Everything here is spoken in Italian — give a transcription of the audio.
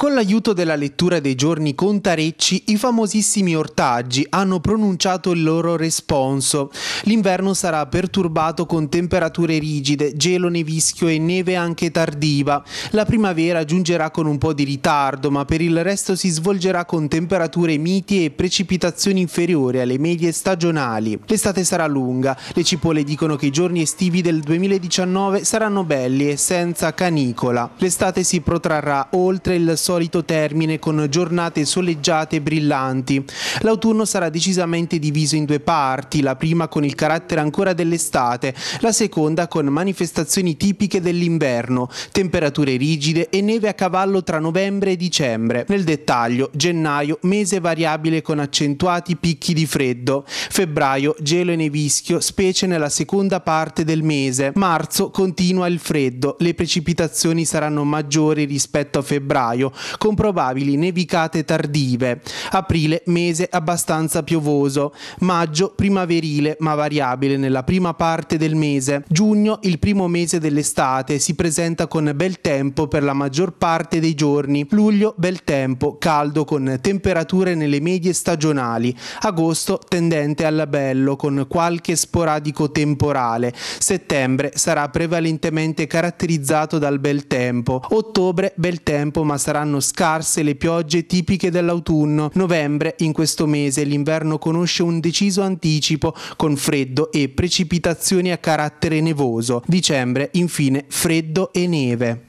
Con l'aiuto della lettura dei giorni contarecci, i famosissimi ortaggi hanno pronunciato il loro responso. L'inverno sarà perturbato con temperature rigide, gelo nevischio e neve anche tardiva. La primavera giungerà con un po' di ritardo, ma per il resto si svolgerà con temperature miti e precipitazioni inferiori alle medie stagionali. L'estate sarà lunga, le cipolle dicono che i giorni estivi del 2019 saranno belli e senza canicola. L'estate si protrarrà oltre il sole solito termine con giornate soleggiate e brillanti. L'autunno sarà decisamente diviso in due parti, la prima con il carattere ancora dell'estate, la seconda con manifestazioni tipiche dell'inverno, temperature rigide e neve a cavallo tra novembre e dicembre. Nel dettaglio, gennaio, mese variabile con accentuati picchi di freddo, febbraio, gelo e nevischio, specie nella seconda parte del mese, marzo continua il freddo, le precipitazioni saranno maggiori rispetto a febbraio, con probabili nevicate tardive. Aprile, mese abbastanza piovoso. Maggio, primaverile ma variabile nella prima parte del mese. Giugno, il primo mese dell'estate, si presenta con bel tempo per la maggior parte dei giorni. Luglio, bel tempo, caldo con temperature nelle medie stagionali. Agosto, tendente al bello con qualche sporadico temporale. Settembre sarà prevalentemente caratterizzato dal bel tempo. Ottobre, bel tempo ma saranno saranno scarse le piogge tipiche dell'autunno. Novembre in questo mese l'inverno conosce un deciso anticipo con freddo e precipitazioni a carattere nevoso. Dicembre infine freddo e neve.